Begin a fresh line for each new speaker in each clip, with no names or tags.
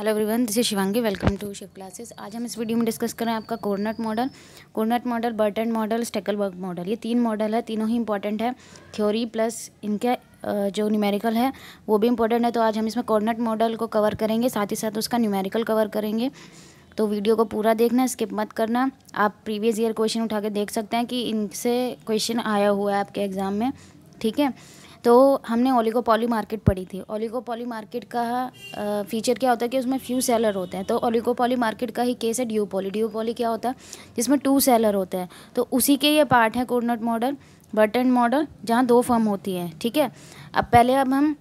hello everyone this is Shivangi welcome to Shiv classes आज हम इस वीडियो में डिस्कस करें आपका Cournot model Cournot model Bertrand model Stackelberg model ये तीन मॉडल है तीनों ही इंपॉर्टेंट है थ्योरी प्लस इनके जो न्यूमेरिकल है वो भी इंपॉर्टेंट है तो आज हम इसमें कोर्नट मॉडल को कवर करेंगे साथ ही साथ उसका न्यूमेरिकल कवर करेंगे तो वीडियो को पूरा देखना स्किप मत करना आप प्रीवियस ईयर क्वेश्चन उठा के देख सकते हैं कि इनसे क्वेश्चन आया हुआ है आपके एग्ज़ाम में ठीक है तो हमने ओलिगोपॉली मार्केट पढ़ी थी ओलिगोपॉली मार्केट का फीचर क्या होता है कि उसमें फ्यू सेलर होते हैं तो ओलिगोपॉली मार्केट का ही केस है ड्यूपोली ड्यूपोली क्या होता है जिसमें टू सेलर होते हैं तो उसी के ये पार्ट है कोर्नट मॉडल बटन मॉडल जहाँ दो फर्म होती है ठीक है अब पहले अब हम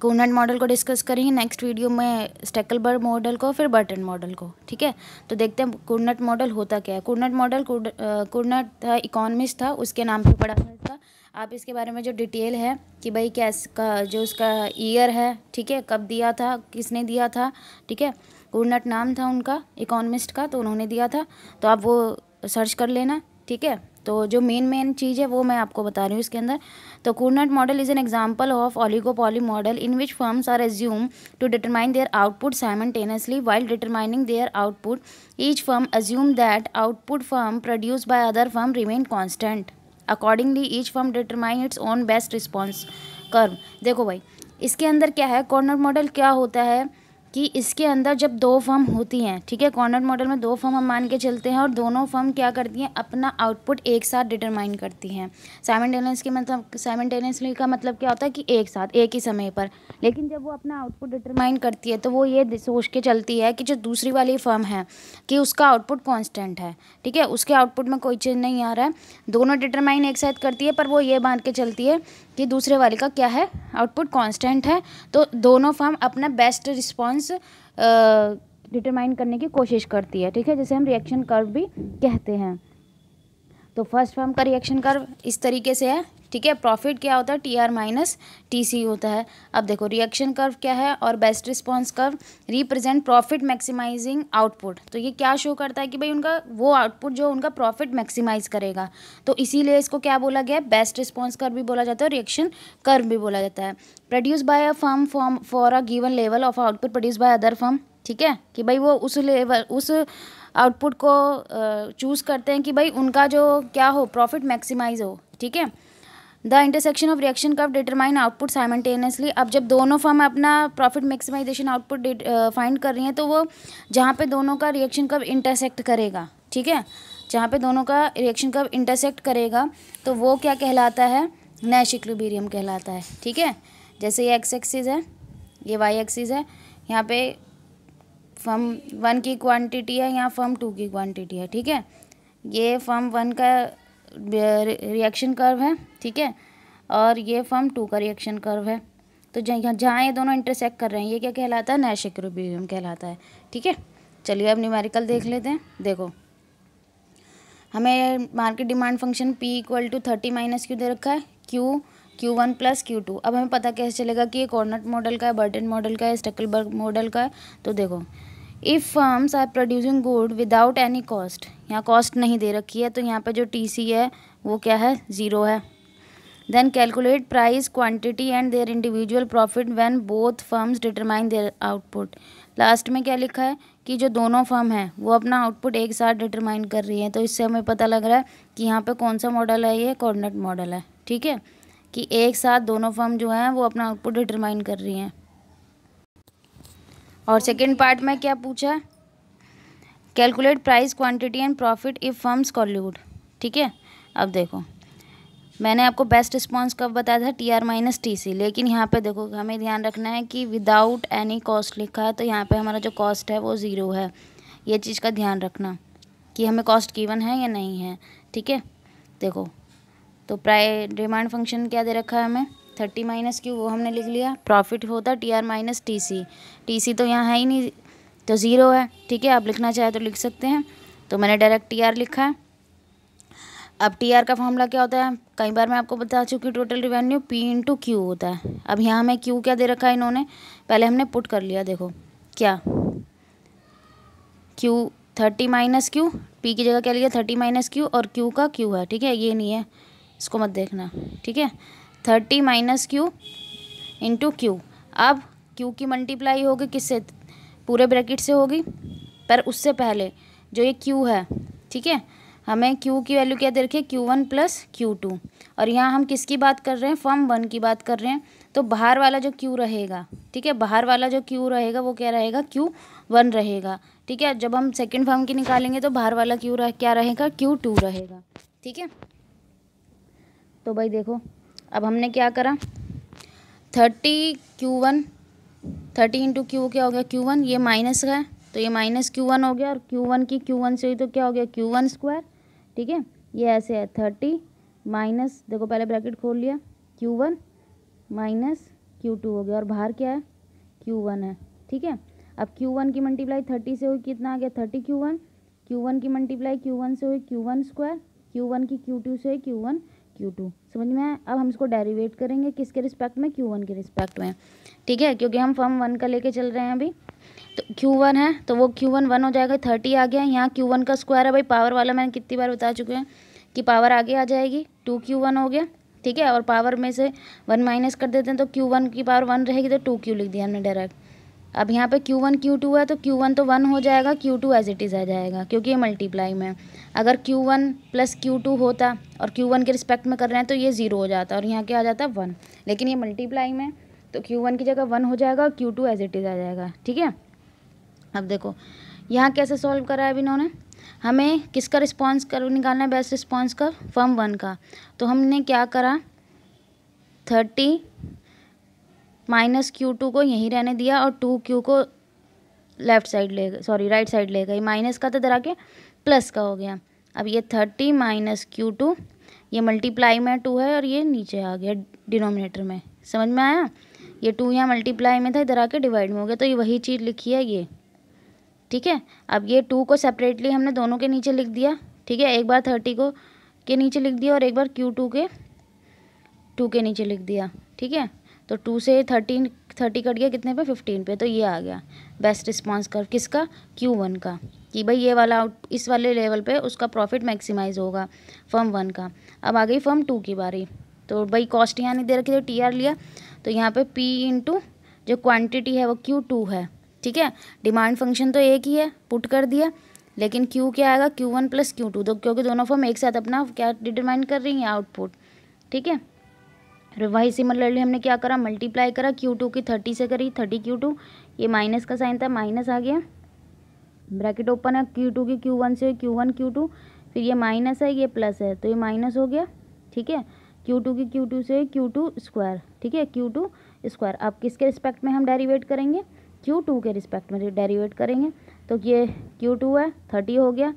कोर्नट मॉडल को डिस्कस करेंगे नेक्स्ट वीडियो में स्टेकलबर्ग मॉडल को फिर बर्टन मॉडल को ठीक है तो देखते हैं कोर्नट मॉडल होता क्या है कोर्नट मॉडल कोर्नट था इकोनॉमिस्ट था उसके नाम पर पड़ा था आप इसके बारे में जो डिटेल है कि भाई क्या का जो उसका ईयर है ठीक है कब दिया था किसने दिया था ठीक है गुरनट नाम था उनका इकोनमिस्ट का तो उन्होंने दिया था तो आप वो सर्च कर लेना ठीक है तो जो मेन मेन चीज़ है वो मैं आपको बता रही हूँ इसके अंदर तो Cournot model is an example of oligopoly model in which firms are assume to determine their output simultaneously while determining their output each firm assume that output firm produce by other firm remain constant accordingly each firm determine its own best response कर्म देखो भाई इसके अंदर क्या है corner model क्या होता है कि इसके अंदर जब दो फर्म होती हैं ठीक है कॉर्नर मॉडल में दो फर्म हम मान के चलते हैं और दोनों फर्म क्या करती हैं अपना आउटपुट एक साथ डिटरमाइन करती हैं टेलेंस के मतलब टेलेंस का मतलब क्या होता है कि एक साथ एक ही समय पर लेकिन जब वो अपना आउटपुट डिटरमाइन करती है तो वो ये सोच के चलती है कि जो दूसरी वाली फर्म है कि उसका आउटपुट कॉन्स्टेंट है ठीक है उसके आउटपुट में कोई चेंज नहीं आ रहा है दोनों डिटरमाइन एक साथ करती है पर वो ये मान के चलती है कि दूसरे वाले का क्या है आउटपुट कॉन्स्टेंट है तो दोनों फर्म अपना best response resistance determine uh, करने की कोशिश करती है ठीक है जिसे हम रिएक्शन कर्व भी कहते हैं तो फर्स्ट फॉर्म का रिएक्शन कर्व इस तरीके से है ठीक है प्रॉफिट क्या होता है T R minus T C होता है अब देखो रिएक्शन कर्व क्या है और best response curve represent profit maximising output तो ये क्या शो करता है कि भाई उनका वो आउटपुट जो उनका प्रॉफिट मैक्सिमाइज करेगा तो इसीलिए इसको क्या बोला गया बेस्ट रिस्पॉन्स कर्व भी बोला जाता है और रिएक्शन कर्व भी बोला जाता है produce by a firm form for a given level of output produce by other firm ठीक है कि भाई वो उस लेवल उस आउटपुट को चूज़ करते हैं कि भाई उनका जो क्या हो प्रॉफिट मैक्सिमाइज हो ठीक है the intersection of reaction curve determine output simultaneously अब जब दोनों फर्म अपना प्रॉफिट मैक्सिमाइजेशन आउटपुट फाइंड कर रही हैं तो वो जहाँ पे दोनों का रिएक्शन कर्व इंटरसेक्ट करेगा ठीक है जहाँ पे दोनों का रिएक्शन कर्व इंटरसेक्ट करेगा तो वो क्या कहलाता है नैश कहलाता है ठीक है जैसे ये एक्स एक्सिस है ये वाई एक्सिस है यहाँ पे फर्म वन की क्वान्टिटी है यहाँ फर्म टू की क्वान्टिटी है ठीक है ये फर्म वन का रिएक्शन कर्व है ठीक है और ये फॉर्म टू का रिएक्शन कर्व है तो जहाँ जहाँ ये दोनों इंटरसेक्ट कर रहे हैं ये क्या कहलाता है नैश एक्रोबियम कहलाता है ठीक है चलिए अब न्यूमेरिकल देख लेते हैं देखो हमें market demand function P equal to thirty minus Q दे रखा है Q Q one plus Q two अब हमें पता कैसे चलेगा कि ये कॉर्नट मॉडल का है बर्टन मॉडल का है स्टकलबर्ग मॉडल का है तो देखो if firms are producing good without any cost यहाँ कॉस्ट नहीं दे रखी है तो यहाँ पर जो टी सी है वो क्या है ज़ीरो है then calculate price quantity and their individual profit when both firms determine their output last में क्या लिखा है कि जो दोनों फर्म हैं वो अपना आउटपुट एक साथ डिटरमाइन कर रही हैं तो इससे हमें पता लग रहा है कि यहाँ पर कौन सा मॉडल है ये कोऑर्डिनेट मॉडल है ठीक है कि एक साथ दोनों फर्म जो हैं वो अपना आउटपुट डिटरमाइन कर रही हैं और सेकेंड पार्ट में क्या पूछा calculate price quantity and profit if firms collude ठीक है अब देखो मैंने आपको बेस्ट रिस्पॉन्स कब बताया था T R minus T C लेकिन यहाँ पे देखो हमें ध्यान रखना है कि विदाउट एनी कॉस्ट लिखा है तो यहाँ पे हमारा जो कॉस्ट है वो ज़ीरो है ये चीज़ का ध्यान रखना कि हमें कॉस्ट गिवन है या नहीं है ठीक है देखो तो प्राइ डिमांड फंक्शन क्या दे रखा है हमें थर्टी माइनस क्यू वो हमने लिख लिया प्रॉफिट होता T R minus T C T C तो यहाँ है ही नहीं तो ज़ीरो है ठीक है आप लिखना चाहे तो लिख सकते हैं तो मैंने डायरेक्ट टी आर लिखा है अब टी आर का फॉर्मूला क्या होता है कई बार मैं आपको बता चुकी total revenue P into Q होता है अब यहाँ हमें क्यू क्या दे रखा है इन्होंने पहले हमने पुट कर लिया देखो क्या Q thirty minus Q P की जगह क्या लिया थर्टी माइनस क्यू और क्यू का क्यू है ठीक है ये नहीं है इसको मत देखना ठीक है thirty minus Q into Q अब क्यू की मल्टीप्लाई होगी किससे पूरे ब्रैकेट से होगी पर उससे पहले जो ये क्यू है ठीक है हमें क्यू की वैल्यू क्या दे रखी है Q one plus Q two और यहाँ हम किसकी बात कर रहे हैं फॉर्म वन की बात कर रहे हैं तो बाहर वाला जो क्यू रहेगा ठीक है बाहर वाला जो क्यू रहेगा वो क्या रहेगा क्यू वन रहेगा ठीक है जब हम सेकेंड फॉर्म की निकालेंगे तो बाहर वाला क्यू रह, क्या रहेगा क्यू टू रहेगा ठीक है तो भाई देखो अब हमने क्या करा thirty Q one thirty into Q क्या हो गया क्यू वन ये माइनस है तो ये माइनस क्यू वन हो गया और क्यू वन की क्यू वन से हुई तो क्या हो गया क्यू वन स्क्वायर ठीक है ये ऐसे है थर्टी माइनस देखो पहले ब्रैकेट खोल लिया Q one minus Q two हो गया और बाहर क्या है क्यू वन है ठीक है अब क्यू वन की मल्टीप्लाई थर्टी से हुई कितना आ गया thirty Q one Q one की मल्टीप्लाई क्यू वन से हुई Q one square Q one की क्यू टू से हुई क्यू वन क्यू टू समझ में आया अब हम इसको डेरीवेट करेंगे किसके रिस्पेक्ट में क्यू वन के रिस्पेक्ट में ठीक है क्योंकि हम फॉर्म वन का लेके चल रहे हैं अभी तो क्यू वन है तो वो क्यू वन वन हो जाएगा थर्टी आ गया यहाँ क्यू वन का स्क्वायर है भाई पावर वाला मैंने कितनी बार बता चुके हैं कि पावर आगे आ जाएगी टू क्यू वन हो गया ठीक है और पावर में से वन माइनस कर देते हैं तो क्यू वन की पावर वन रहेगी तो टू क्यू लिख दिया हमने डायरेक्ट अब यहाँ पे Q1 Q2 है तो Q1 तो वन हो जाएगा Q2 एज इट इज़ आ जाएगा क्योंकि ये मल्टीप्लाई में अगर Q1 वन प्लस क्यू होता और Q1 के रिस्पेक्ट में कर रहे हैं तो ये ज़ीरो हो जाता और यहाँ क्या आ जाता वन लेकिन ये मल्टीप्लाई में तो Q1 की जगह वन हो जाएगा और टू एज इट इज़ आ जाएगा ठीक है अब देखो यहाँ कैसे सॉल्व करा है अब इन्होंने हमें किसका रिस्पॉन्स कर निकालना है बेस्ट रिस्पॉन्स का फॉर्म वन का तो हमने क्या करा थर्टी माइनस क्यू टू को यहीं रहने दिया और टू क्यू को लेफ्ट साइड ले गए सॉरी राइट साइड ले गई माइनस का था इधर आके प्लस का हो गया अब ये थर्टी माइनस क्यू टू ये मल्टीप्लाई में टू है और ये नीचे आ गया डिनोमिनेटर में समझ में आया ये टू यहाँ मल्टीप्लाई में था इधर आके डिवाइड में हो गया तो ये वही चीज़ लिखी है ये ठीक है अब ये टू को सेपरेटली हमने दोनों के नीचे लिख दिया ठीक है एक बार थर्टी को के नीचे लिख दिया और एक बार क्यू टू के टू के नीचे लिख दिया ठीक है तो टू से थर्टीन थर्टी कट गया कितने पे फिफ्टीन पे तो ये आ गया बेस्ट रिस्पॉन्स कर किसका क्यू वन का कि भाई ये वाला आउट इस वाले लेवल पे उसका प्रॉफिट मैक्सिमाइज होगा फर्म वन का अब आ गई फर्म टू की बारी तो भाई कॉस्ट यहाँ नहीं दे रखी थी टी आर लिया तो यहाँ पे पी टू जो क्वान्टिटी है वो क्यू टू है ठीक है डिमांड फंक्शन तो एक ही है पुट कर दिया लेकिन क्यू क्या आएगा Q one plus Q two तो क्योंकि दोनों फॉर्म एक साथ अपना क्या डिटरमाइन कर रही हैं आउटपुट ठीक है वही सिमिलरली हमने क्या करा मल्टीप्लाई करा क्यू टू की थर्टी से करी थर्टी क्यू टू ये माइनस का साइन था माइनस आ गया ब्रैकेट ओपन है क्यू टू की क्यू वन से क्यू वन क्यू टू फिर ये माइनस है ये प्लस है तो ये माइनस हो गया ठीक है क्यू टू की क्यू टू से क्यू टू स्क्वायर ठीक है क्यू टू स्क्वायर अब किसके रिस्पेक्ट में हम डेरीवेट करेंगे क्यू टू के रिस्पेक्ट में डेरीवेट करेंगे तो ये क्यू टू है थर्टी हो गया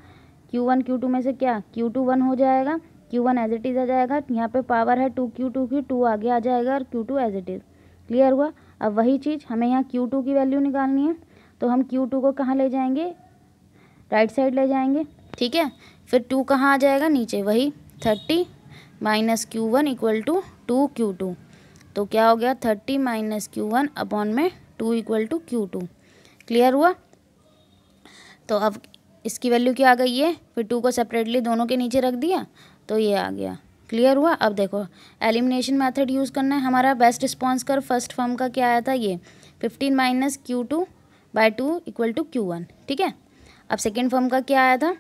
क्यू वन क्यू टू में से क्या क्यू टू वन हो जाएगा Q one as it is आ जाएगा यहाँ पे पावर है टू क्यू टू की टू आगे आ जाएगा और Q two as it is clear हुआ अब वही चीज़ हमें यहाँ क्यू टू की वैल्यू निकालनी है तो हम क्यू टू को कहाँ ले जाएंगे राइट साइड ले जाएंगे ठीक है फिर टू कहाँ आ जाएगा नीचे वही thirty minus Q one equal to two Q two तो क्या हो गया thirty minus Q one upon में two equal to Q two clear हुआ तो अब इसकी वैल्यू क्या आ गई है फिर टू को सेपरेटली दोनों के नीचे रख दिया तो ये आ गया क्लियर हुआ अब देखो एलिमिनेशन मेथड यूज़ करना है हमारा बेस्ट रिस्पॉन्स कर फर्स्ट फॉर्म का क्या आया था ये fifteen minus Q two by two equal to Q one ठीक है अब सेकेंड फॉर्म का क्या आया था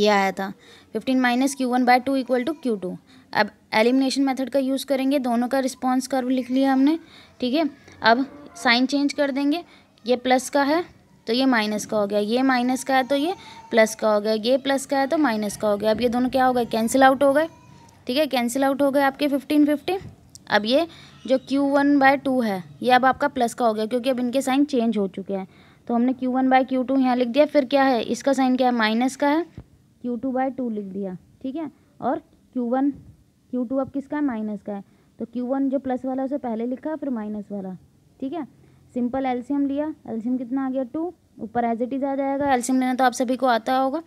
ये आया था fifteen minus Q one by two equal to Q two अब एलिमिनेशन मेथड का यूज़ करेंगे दोनों का रिस्पॉन्स कर्व लिख लिया हमने ठीक है अब साइन चेंज कर देंगे ये प्लस का है तो ये माइनस का हो गया ये माइनस का है तो ये प्लस का हो गया ये प्लस का है तो माइनस का हो गया अब ये दोनों क्या हो गए कैंसिल आउट हो गए ठीक है कैंसिल आउट हो गए आपके फिफ्टीन फिफ्टीन अब ये जो क्यू वन बाय टू है ये अब आपका प्लस का हो गया क्योंकि अब इनके साइन चेंज हो चुके हैं तो हमने Q one by Q two यहाँ लिख दिया फिर क्या है इसका साइन क्या है माइनस का है क्यू टू बाय टू लिख दिया ठीक है और क्यू वन क्यू टू अब किसका है माइनस का है तो क्यू वन जो प्लस वाला उसे पहले लिखा फिर माइनस वाला ठीक है सिंपल एल्सियम लिया एल्सियम कितना आ गया टू ऊपर एज इट इज़ आ जाएगा एल्शियम लेना तो आप सभी को आता होगा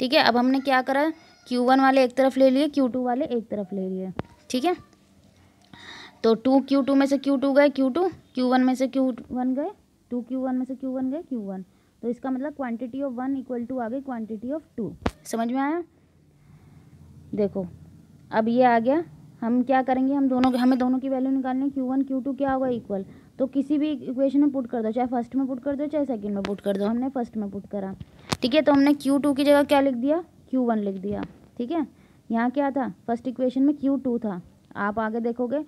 ठीक है अब हमने क्या करा क्यू वन वाले एक तरफ ले लिए क्यू टू वाले एक तरफ ले लिए ठीक है तो टू क्यू टू में से क्यू टू गए क्यू टू क्यू वन में से क्यू वन गए टू क्यू वन में से क्यू वन गए क्यू वन तो इसका मतलब quantity of one equal to आ गई क्वांटिटी ऑफ टू समझ में आया देखो अब ये आ गया हम क्या करेंगे हम दोनों हमें दोनों की वैल्यू निकालनी है क्यू वन क्यू टू क्या होगा इक्वल तो किसी भी इक्वेशन में पुट कर दो चाहे फर्स्ट में पुट कर दो चाहे सेकंड में पुट कर दो हमने फर्स्ट में पुट करा ठीक है तो हमने क्यू टू की जगह क्या लिख दिया क्यू वन लिख दिया ठीक है यहाँ क्या था फर्स्ट इक्वेशन में क्यू टू था आप आगे देखोगे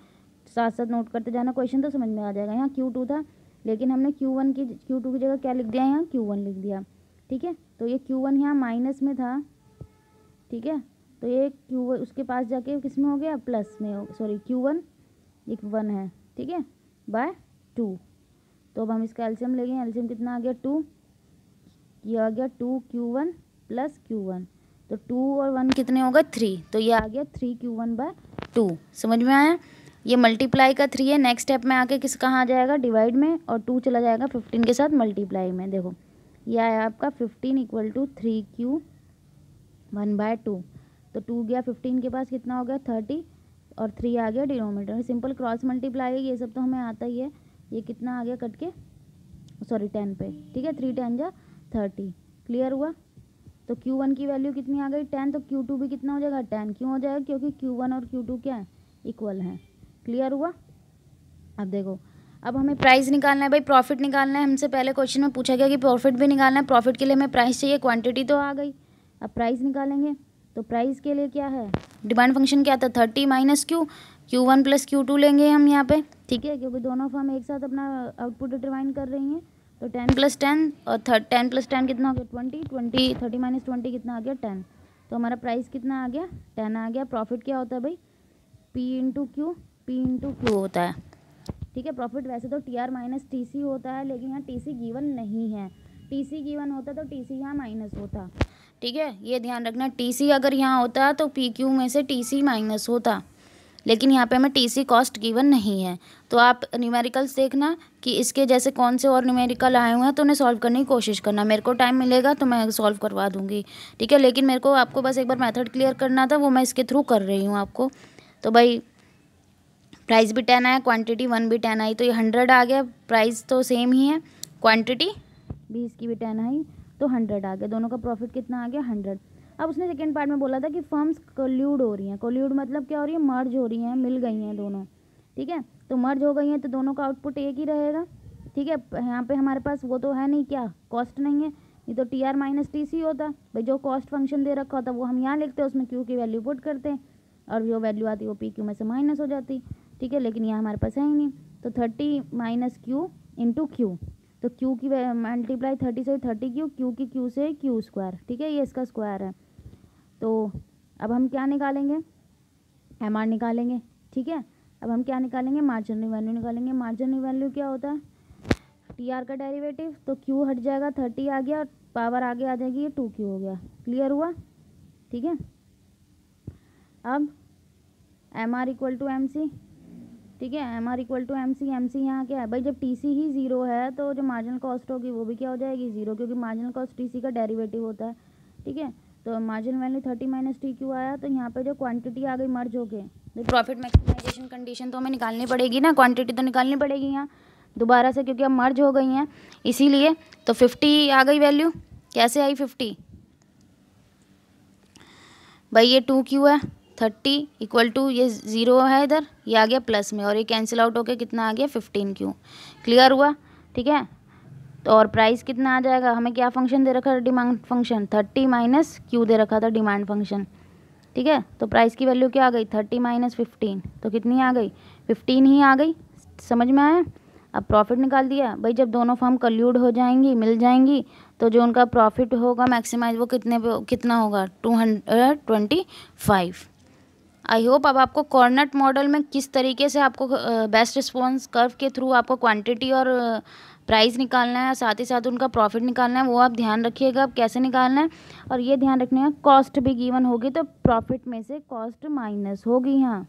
साथ साथ नोट करते जाना क्वेश्चन तो समझ में आ जाएगा यहाँ क्यू टू था लेकिन हमने क्यू वन की क्यू टू की जगह क्या लिख दिया यहाँ क्यू वन लिख दिया ठीक है तो ये क्यू वन यहाँ माइनस में था ठीक है तो ये क्यू उसके पास जाके किस में हो गया प्लस में हो सॉरी क्यू वन एक वन है ठीक है बाय टू तो अब हम इसका एल्शियम लेंगे एल्शियम कितना आ गया टू ये आ गया two Q one plus Q one तो टू और वन कितने हो गए थ्री तो ये आ गया three Q one by two समझ में आया ये मल्टीप्लाई का थ्री है नेक्स्ट स्टेप में आके किस कहाँ आ जाएगा डिवाइड में और टू चला जाएगा फिफ्टीन के साथ मल्टीप्लाई में देखो ये आया आपका fifteen equal to three Q one by two तो टू गया फिफ्टीन के पास कितना हो गया थर्टी और थ्री आ गया डिनोमीटर सिंपल क्रॉस मल्टीप्लाई ये सब तो हमें आता ही है ये कितना आ गया कट के सॉरी टेन पे ठीक है थ्री टेन जा थर्टी क्लियर हुआ तो क्यू वन की वैल्यू कितनी आ गई टेन तो क्यू टू भी कितना हो जाएगा टेन क्यों हो जाएगा क्योंकि क्यू वन और क्यू टू क्या है इक्वल है क्लियर हुआ अब देखो अब हमें प्राइस निकालना है भाई प्रॉफिट निकालना है हमसे पहले क्वेश्चन में पूछा गया कि प्रॉफिट भी निकालना है प्रॉफिट के लिए हमें प्राइस चाहिए क्वान्टिटी तो आ गई अब प्राइस निकालेंगे तो प्राइस के लिए क्या है डिमांड फंक्शन क्या था thirty minus Q Q one plus Q two लेंगे हम यहाँ पे ठीक है क्योंकि दोनों फॉर्म एक साथ अपना आउटपुट डिटरमाइन कर रही हैं तो टेन प्लस टेन और थर्ड टेन प्लस टेन कितना हो गया twenty twenty thirty minus twenty कितना आ गया टेन तो हमारा प्राइस कितना आ गया टेन आ गया प्रॉफिट क्या होता है भाई P into Q P into Q होता है ठीक है प्रॉफिट वैसे तो T R minus T C होता है लेकिन यहाँ टी सी गिवन नहीं है टी सी गिवन होता तो टी सी यहाँ माइनस होता ठीक है ये ध्यान रखना टी सी अगर यहाँ होता तो पी क्यू में से टी सी माइनस होता लेकिन यहाँ पे हमें टीसी कॉस्ट गिवन नहीं है तो आप न्यूमेरिकल्स देखना कि इसके जैसे कौन से और न्यूमेरिकल आए हुए हैं तो उन्हें सॉल्व करने की कोशिश करना मेरे को टाइम मिलेगा तो मैं सॉल्व करवा दूँगी ठीक है लेकिन मेरे को आपको बस एक बार मैथड क्लियर करना था वो मैं इसके थ्रू कर रही हूँ आपको तो भाई प्राइस भी टेन आया क्वान्टिटी वन भी टेन आई तो ये हंड्रेड आ गया प्राइस तो सेम ही है क्वान्टिटी बीस की भी टेन आई तो हंड्रेड आ गया दोनों का प्रॉफिट कितना आ गया हंड्रेड अब उसने सेकेंड पार्ट में बोला था कि फर्म्स कोल्यूड हो रही हैं कोल्यूड मतलब क्या हो रही है मर्ज हो रही हैं मिल गई हैं दोनों ठीक है तो मर्ज हो गई हैं तो दोनों का आउटपुट एक ही रहेगा ठीक है यहाँ पे हमारे पास वो तो है नहीं क्या कॉस्ट नहीं है ये तो T R minus T C होता भाई जो कॉस्ट फंक्शन दे रखा होता वो हम यहाँ लिखते हैं उसमें क्यू की वैल्यू पुट करते हैं और जो वैल्यू आती है वो पी क्यू में से माइनस हो जाती ठीक है लेकिन यहाँ हमारे पास है ही नहीं तो thirty minus Q into Q तो क्यू की मल्टीप्लाई थर्टी से थर्टी क्यू क्यू की क्यू से क्यू स्क्वायर ठीक है ये इसका स्क्वायर है तो अब हम क्या निकालेंगे एम आर निकालेंगे ठीक है अब हम क्या निकालेंगे मार्जिन वैल्यू निकालेंगे मार्जिन वैल्यू क्या होता है टी आर का डेरिवेटिव तो क्यू हट जाएगा थर्टी आ गया और पावर आगे आ जाएगी ये टू क्यू हो गया क्लियर हुआ ठीक है अब M R equal to M C ठीक है M R equal to M C M C यहाँ क्या है भाई जब टी सी ही ज़ीरो है तो जो मार्जिनल कॉस्ट होगी वो भी क्या हो जाएगी ज़ीरो क्योंकि मार्जिनल कॉस्ट टी सी का डेरीवेटिव होता है ठीक है तो margin value thirty minus T Q आया तो यहाँ पे जो क्वांटिटी आ गई मर्ज हो गए प्रॉफिट मैक्सिमाइजेशन कंडीशन तो हमें निकालनी पड़ेगी ना क्वांटिटी तो निकालनी पड़ेगी यहाँ दोबारा से क्योंकि अब मर्ज हो गई हैं इसीलिए तो फिफ्टी आ गई वैल्यू कैसे आई फिफ्टी भाई ये टू क्यू है थर्टी इक्वल टू ये ज़ीरो है इधर ये आ गया प्लस में और ये कैंसिल आउट होकर कितना आ गया फिफ्टीन क्यू क्लियर हुआ ठीक है तो और प्राइस कितना आ जाएगा हमें क्या फंक्शन दे रखा था demand function thirty minus Q दे रखा था डिमांड फंक्शन ठीक है तो प्राइस की वैल्यू क्या आ गई थर्टी माइनस फिफ्टीन तो कितनी आ गई फिफ्टीन ही आ गई समझ में आया अब प्रॉफिट निकाल दिया भाई जब दोनों फॉर्म कल्यूड हो जाएंगी मिल जाएंगी तो जो उनका प्रॉफिट होगा मैक्सिमाइज वो कितने पे कितना होगा two hundred twenty five I hope अब आपको कॉर्नट मॉडल में किस तरीके से आपको बेस्ट रिस्पॉन्स कर्व के थ्रू आपको क्वांटिटी और प्राइस निकालना है साथ ही साथ उनका प्रॉफिट निकालना है वो आप ध्यान रखिएगा आप कैसे निकालना है और ये ध्यान रखने का कॉस्ट भी गिवन होगी तो प्रॉफिट में से कॉस्ट माइनस होगी हाँ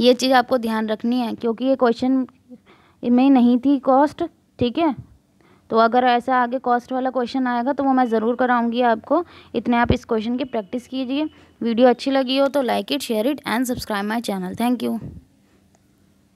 ये चीज़ आपको ध्यान रखनी है क्योंकि ये क्वेश्चन में नहीं थी कॉस्ट ठीक है तो अगर ऐसा आगे कॉस्ट वाला क्वेश्चन आएगा तो वो मैं ज़रूर कराऊँगी आपको इतने आप इस क्वेश्चन की प्रैक्टिस कीजिए वीडियो अच्छी लगी हो तो like it share it and subscribe my channel thank you